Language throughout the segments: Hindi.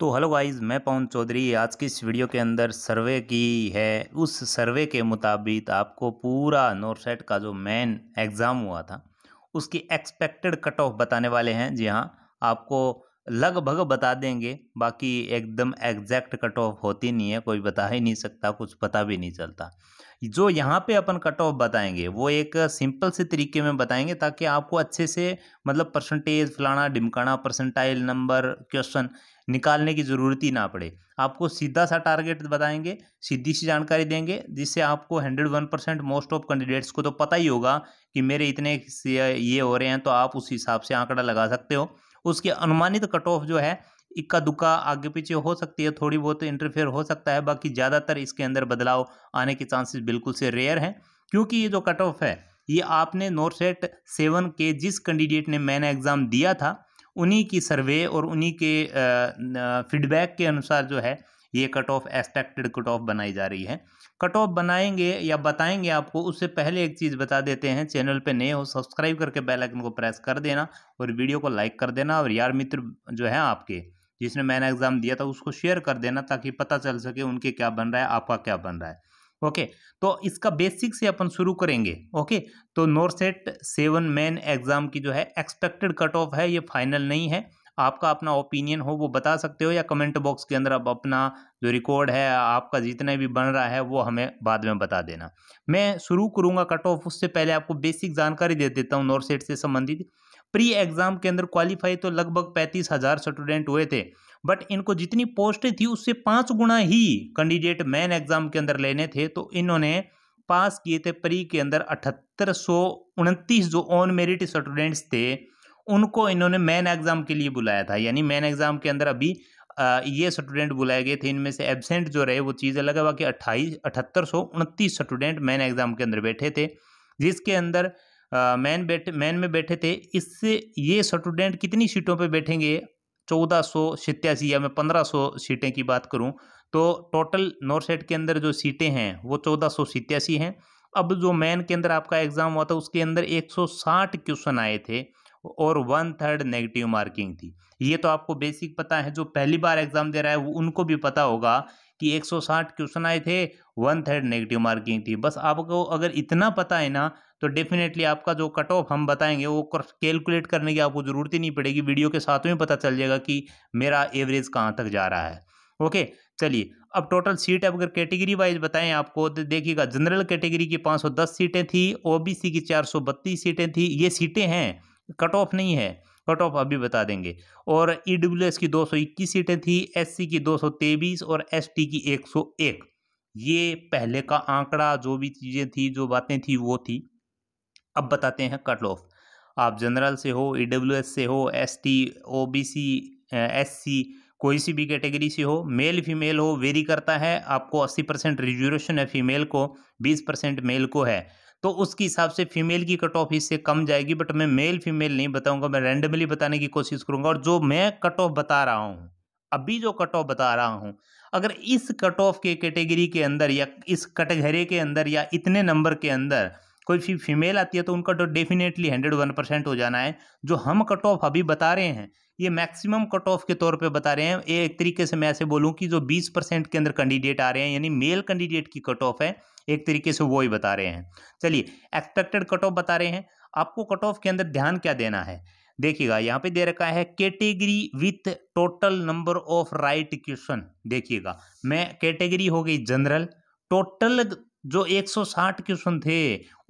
तो हेलो गाइस मैं पवन चौधरी आज की इस वीडियो के अंदर सर्वे की है उस सर्वे के मुताबिक आपको पूरा नोरसेट का जो मेन एग्ज़ाम हुआ था उसकी एक्सपेक्टेड कट ऑफ बताने वाले हैं जी हाँ आपको लगभग बता देंगे बाकी एकदम एग्जैक्ट कट ऑफ होती नहीं है कोई बता ही नहीं सकता कुछ पता भी नहीं चलता जो यहाँ पे अपन कट ऑफ बताएंगे वो एक सिंपल से तरीके में बताएंगे ताकि आपको अच्छे से मतलब परसेंटेज फलाना डिमकाना परसेंटाइल नंबर क्वेश्चन निकालने की ज़रूरत ही ना पड़े आपको सीधा सा टारगेट बताएंगे सीधी सी जानकारी देंगे जिससे आपको hundred one percent most of candidates को तो पता ही होगा कि मेरे इतने ये हो रहे हैं तो आप उस हिसाब से आंकड़ा लगा सकते हो उसके अनुमानित कट ऑफ जो है इक्का दुक्का आगे पीछे हो सकती है थोड़ी बहुत इंटरफेयर हो सकता है बाकी ज़्यादातर इसके अंदर बदलाव आने के चांसेस बिल्कुल से रेयर हैं क्योंकि ये जो कट ऑफ है ये आपने नोरसेट सेवन के जिस कैंडिडेट ने मैंने एग्ज़ाम दिया था उन्हीं की सर्वे और उन्हीं के फीडबैक के अनुसार जो है ये cut off expected cut off बनाई जा रही है कट ऑफ बनाएंगे या बताएंगे आपको उससे पहले एक चीज़ बता देते हैं चैनल पे नए हो सब्सक्राइब करके बेल आइकन को प्रेस कर देना और वीडियो को लाइक कर देना और यार मित्र जो है आपके जिसने मैंने एग्ज़ाम दिया था उसको शेयर कर देना ताकि पता चल सके उनके क्या बन रहा है आपका क्या बन रहा है ओके तो इसका बेसिक से अपन शुरू करेंगे ओके तो नोरसेट सेवन मेन एग्ज़ाम की जो है एक्सपेक्टेड कट ऑफ है ये फाइनल नहीं है आपका अपना ओपिनियन हो वो बता सकते हो या कमेंट बॉक्स के अंदर आप अपना जो रिकॉर्ड है आपका जितना भी बन रहा है वो हमें बाद में बता देना मैं शुरू करूँगा कट ऑफ उससे पहले आपको बेसिक जानकारी दे देता हूँ नोरसेट से संबंधित प्री एग्ज़ाम के अंदर क्वालिफाई तो लगभग पैंतीस हज़ार स्टूडेंट हुए थे बट इनको जितनी पोस्टें थी उससे पाँच गुना ही कैंडिडेट मेन एग्ज़ाम के अंदर लेने थे तो इन्होंने पास किए थे प्री के अंदर अठहत्तर सौ उनतीस जो ऑन मेरिट स्टूडेंट्स थे उनको इन्होंने मेन एग्ज़ाम के लिए बुलाया था यानी मेन एग्ज़ाम के अंदर अभी ये स्टूडेंट बुलाए गए थे इनमें से एबसेंट जो रहे वो चीज़ अलग है बाकी अट्ठाईस अठहत्तर सौ उनतीस स्टूडेंट मेन एग्ज़ाम के अंदर बैठे थे जिसके अंदर मैन बैठे मैन में बैठे थे इससे ये स्टूडेंट कितनी सीटों पे बैठेंगे चौदह सौ या मैं पंद्रह सौ सीटें की बात करूं तो टोटल नॉर्थ सेट के अंदर जो सीटें हैं वो चौदह सौ हैं अब जो मैन के अंदर आपका एग्ज़ाम हुआ था उसके अंदर एक सौ साठ क्वेश्चन आए थे और वन थर्ड नेगेटिव मार्किंग थी ये तो आपको बेसिक पता है जो पहली बार एग्ज़ाम दे रहा है वो उनको भी पता होगा कि 160 क्वेश्चन आए थे वन थर्ड नेगेटिव मार्किंग थी बस आपको अगर इतना पता है ना तो डेफिनेटली आपका जो कट ऑफ हम बताएंगे वो कैलकुलेट करने की आपको ज़रूरत ही नहीं पड़ेगी वीडियो के साथ में पता चल जाएगा कि मेरा एवरेज कहाँ तक जा रहा है ओके चलिए अब टोटल सीट अब अगर कैटेगरी वाइज बताएं आपको तो देखिएगा जनरल कैटेगरी की 510 सीटें थी ओबीसी की 432 सीटें थी ये सीटें हैं कट ऑफ नहीं है कट ऑफ अभी बता देंगे और ई e की 221 सीटें थी एससी की 223 और एसटी की 101 ये पहले का आंकड़ा जो भी चीज़ें थी जो बातें थी वो थी अब बताते हैं कट ऑफ आप जनरल से हो ई e से हो S T O B C S C कोई सी भी कैटेगरी से हो मेल फीमेल हो वेरी करता है आपको 80 परसेंट रिजर्वेशन है फीमेल को 20 परसेंट मेल को है तो उसके हिसाब से फीमेल की कट ऑफ इससे कम जाएगी बट मैं मेल फीमेल नहीं बताऊंगा मैं रैंडमली बताने की कोशिश करूंगा और जो मैं कट ऑफ बता रहा हूँ अभी जो कट ऑफ बता रहा हूँ अगर इस कट ऑफ के कैटेगरी के अंदर या इस कटघरे के अंदर या इतने नंबर के अंदर कोई भी फीमेल आती है तो उनका तो डेफिनेटली हंड्रेड वन परसेंट हो जाना है जो हम कट ऑफ अभी बता रहे हैं ये मैक्सिमम कट ऑफ के तौर पे बता रहे हैं एक तरीके से मैं ऐसे बोलूँ कि जो बीस परसेंट के अंदर कैंडिडेट आ रहे हैं यानी मेल कैंडिडेट की कट ऑफ है एक तरीके से वो ही बता रहे हैं चलिए एक्सपेक्टेड कट ऑफ बता रहे हैं आपको कट ऑफ के अंदर ध्यान क्या देना है देखिएगा यहाँ पे दे रखा है category with total number of right question देखिएगा मैं कैटेगरी हो गई जनरल टोटल जो 160 क्वेश्चन थे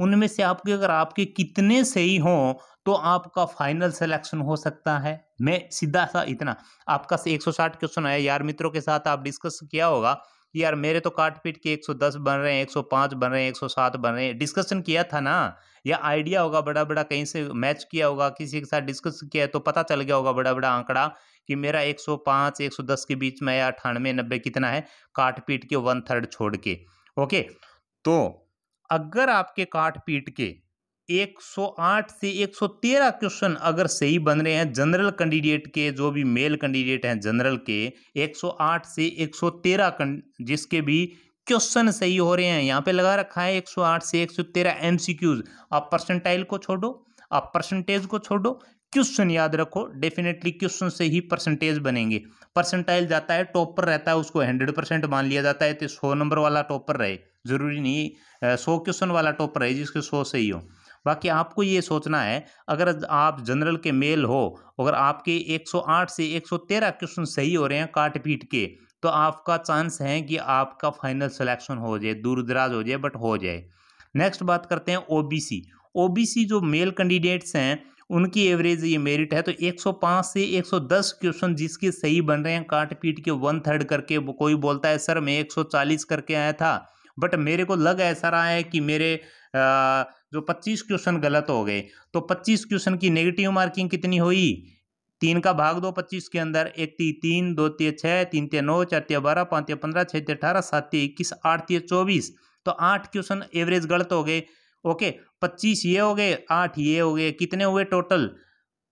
उनमें से आपके अगर आपके कितने सही हों तो आपका फाइनल सिलेक्शन हो सकता है मैं सीधा सा इतना आपका से 160 क्वेश्चन आया यार मित्रों के साथ आप डिस्कस किया होगा कि यार मेरे तो काट पीट के 110 बन रहे हैं 105 बन रहे हैं 107 बन रहे हैं डिस्कशन किया था ना या आइडिया होगा बड़ा बड़ा कहीं से मैच किया होगा किसी के साथ डिस्कस किया तो पता चल गया होगा बड़ा बड़ा आंकड़ा कि मेरा 105 110 के बीच में या अठानवे नब्बे कितना है काट पीट के वन थर्ड छोड़ के ओके तो अगर आपके काट पीट के 108 से 113 क्वेश्चन अगर सही बन रहे हैं जनरल कैंडिडेट के जो भी मेल कैंडिडेट हैं जनरल के 108 से 113 जिसके भी क्वेश्चन सही हो रहे हैं यहाँ पे लगा रखा है 108 से 113 एमसीक्यूज आप परसेंटाइल को छोड़ो आप परसेंटेज को छोड़ो क्वेश्चन याद रखो डेफिनेटली क्वेश्चन से ही परसेंटेज बनेंगे परसेंटाइल जाता है टॉप पर रहता है उसको हंड्रेड परसेंट मान लिया जाता है तो सौ नंबर वाला टॉप पर रहे जरूरी नहीं सौ क्वेश्चन वाला टॉप रहे जिसके सौ से ही हो बाकी आपको ये सोचना है अगर आप जनरल के मेल हो अगर आपके 108 से 113 क्वेश्चन सही हो रहे हैं काट पीट के तो आपका चांस है कि आपका फाइनल सिलेक्शन हो जाए दूर दराज हो जाए बट हो जाए नेक्स्ट बात करते हैं ओबीसी ओबीसी जो मेल कैंडिडेट्स हैं उनकी एवरेज ये मेरिट है तो 105 से 110 क्वेश्चन जिसके सही बन रहे हैं काट पीट के वन थर्ड करके कोई बोलता है सर मैं 140 करके आया था बट मेरे को लग ऐसा रहा है कि मेरे आ, जो 25 क्वेश्चन गलत हो गए तो 25 क्वेश्चन की नेगेटिव मार्किंग कितनी हुई तीन का भाग दो पच्चीस के अंदर एक ती तीन दो तीय छः तीन तीय नौ चार तीय बारह पाँच तीय पंद्रह छः तीय अठारह सात तीय इक्कीस आठ तीय चौबीस तो आठ क्वेश्चन एवरेज गलत हो गए ओके पच्चीस ये हो गए आठ ये हो गए कितने हुए टोटल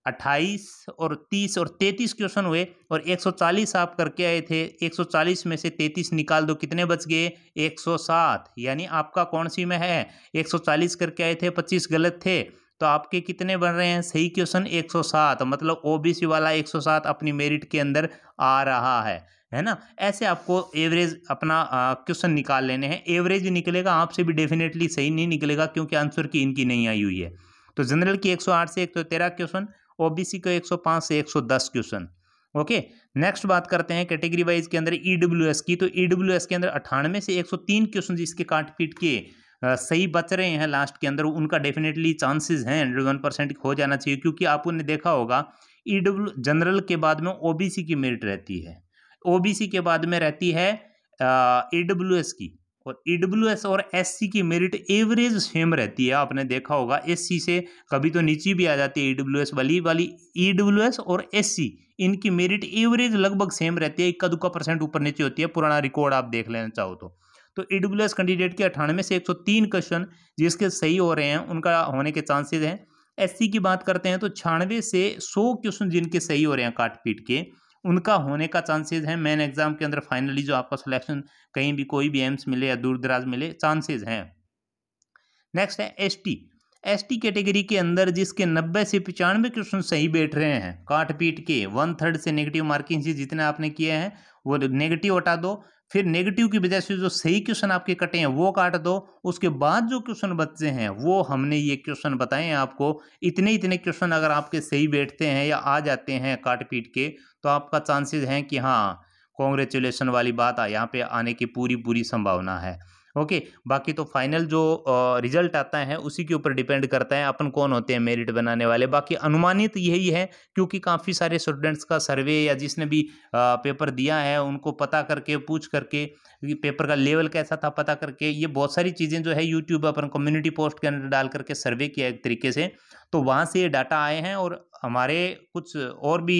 अट्ठाईस और तीस और तैतीस क्वेश्चन हुए और एक सौ चालीस आप करके आए थे एक सौ चालीस में से तैतीस निकाल दो कितने बच गए एक सौ सात यानी आपका कौन सी में है एक सौ चालीस करके आए थे पच्चीस गलत थे तो आपके कितने बन रहे हैं सही क्वेश्चन एक सौ सात मतलब ओबीसी वाला एक सौ सात अपनी मेरिट के अंदर आ रहा है है ना ऐसे आपको एवरेज अपना क्वेश्चन निकाल लेने हैं एवरेज भी निकलेगा आपसे भी डेफिनेटली सही नहीं निकलेगा क्योंकि आंसर की इनकी नहीं आई हुई है तो जनरल की 108 से 113 क्वेश्चन ओबीसी को 105 से 110 क्वेश्चन ओके नेक्स्ट बात करते हैं कैटेगरी वाइज के अंदर ई e की तो ई e के अंदर अठानवे से 103 क्वेश्चन जिसके काट पीट के आ, सही बच रहे हैं लास्ट के अंदर उनका डेफिनेटली चांसेस हैं हंड्रेड वन परसेंट हो जाना चाहिए क्योंकि आपने देखा होगा ई e जनरल के बाद में ओबीसी की मेरिट रहती है ओबीसी के बाद में रहती है ई की और ई और एस की मेरिट एवरेज सेम रहती है आपने देखा होगा एस से कभी तो नीचे भी आ जाती है ई वाली वाली ई और एस इनकी मेरिट एवरेज लगभग सेम रहती है इक्का दुक्का परसेंट ऊपर नीचे होती है पुराना रिकॉर्ड आप देख लेना चाहो तो तो ई कैंडिडेट के अठानवे से 103 क्वेश्चन जिसके सही हो रहे हैं उनका होने के चांसेज हैं एस की बात करते हैं तो छियानवे से सौ क्वेश्चन जिनके सही हो रहे हैं काट पीट के उनका होने का चांसेज है मेन एग्ज़ाम के अंदर फाइनली जो आपका सिलेक्शन कहीं भी कोई भी एम्स मिले या दूर दराज मिले चांसेज हैं नेक्स्ट है S T S T category के अंदर जिसके नब्बे से पचानवे क्वेश्चन सही बैठ रहे हैं काट पीट के वन थर्ड से नेगेटिव मार्किंग से जितने आपने किए हैं वो नेगेटिव हटा दो फिर नेगेटिव की वजह से जो सही क्वेश्चन आपके कटे हैं वो काट दो उसके बाद जो क्वेश्चन बचते हैं वो हमने ये क्वेश्चन बताए हैं आपको इतने इतने क्वेश्चन अगर आपके सही बैठते हैं या आ जाते हैं काट पीट के तो आपका चांसेस हैं कि हाँ कॉन्ग्रेचुलेसन वाली बात यहाँ पे आने की पूरी पूरी संभावना है ओके बाकी तो फाइनल जो रिजल्ट आता है उसी के ऊपर डिपेंड करता है अपन कौन होते हैं मेरिट बनाने वाले बाकी अनुमानित यही है क्योंकि काफ़ी सारे स्टूडेंट्स का सर्वे या जिसने भी पेपर दिया है उनको पता करके पूछ करके पेपर का लेवल कैसा था पता करके ये बहुत सारी चीज़ें जो है यूट्यूब अपन कम्युनिटी पोस्ट के अंदर डाल करके सर्वे किया एक तरीके से तो वहाँ से ये डाटा आए हैं और हमारे कुछ और भी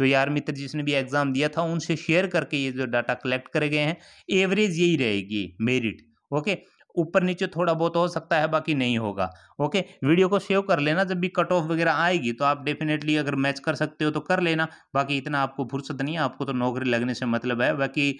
जो यार मित्र जिसने भी एग्ज़ाम दिया था उनसे शेयर करके ये जो डाटा कलेक्ट करे गए हैं एवरेज यही रहेगी मेरिट ओके ऊपर नीचे थोड़ा बहुत हो सकता है बाकी नहीं होगा ओके वीडियो को सेव कर लेना जब भी कट ऑफ वगैरह आएगी तो आप डेफिनेटली अगर मैच कर सकते हो तो कर लेना बाकी इतना आपको फुर्सत नहीं है आपको तो नौकरी लगने से मतलब है बाकी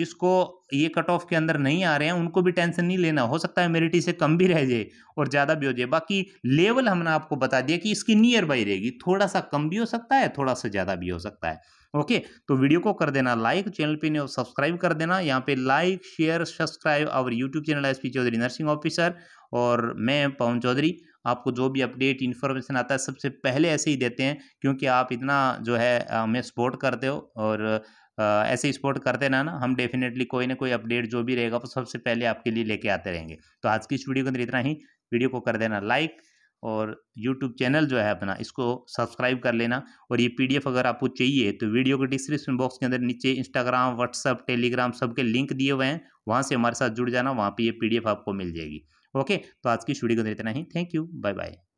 जिसको ये कट ऑफ के अंदर नहीं आ रहे हैं उनको भी टेंशन नहीं लेना हो सकता है मेरिटी से कम भी रह जाए और ज़्यादा भी हो जाए बाकी लेवल हमने आपको बता दिया कि इसकी नियर बाई रहेगी थोड़ा सा कम भी हो सकता है थोड़ा सा ज़्यादा भी हो सकता है ओके तो वीडियो को कर देना लाइक चैनल पर सब्सक्राइब कर देना यहाँ पे like share subscribe our YouTube channel S P Chaudhary nursing officer और मैं पवन चौधरी आपको जो भी अपडेट इन्फॉर्मेशन आता है सबसे पहले ऐसे ही देते हैं क्योंकि आप इतना जो है हमें सपोर्ट करते हो और ऐसे सपोर्ट करते रहना हम डेफिनेटली कोई ना कोई अपडेट जो भी रहेगा वो सबसे पहले आपके लिए लेके आते रहेंगे तो आज की इस वीडियो के अंदर इतना ही वीडियो को कर देना लाइक और यूट्यूब चैनल जो है अपना इसको सब्सक्राइब कर लेना और ये एफ अगर आपको चाहिए तो वीडियो के डिस्क्रिप्शन बॉक्स के अंदर नीचे इंस्टाग्राम व्हाट्सअप टेलीग्राम सबके लिंक दिए हुए हैं वहाँ से हमारे साथ जुड़ जाना वहाँ पर ये पी आपको मिल जाएगी ओके तो आज की वीडियो के अंदर इतना ही थैंक यू बाय बाय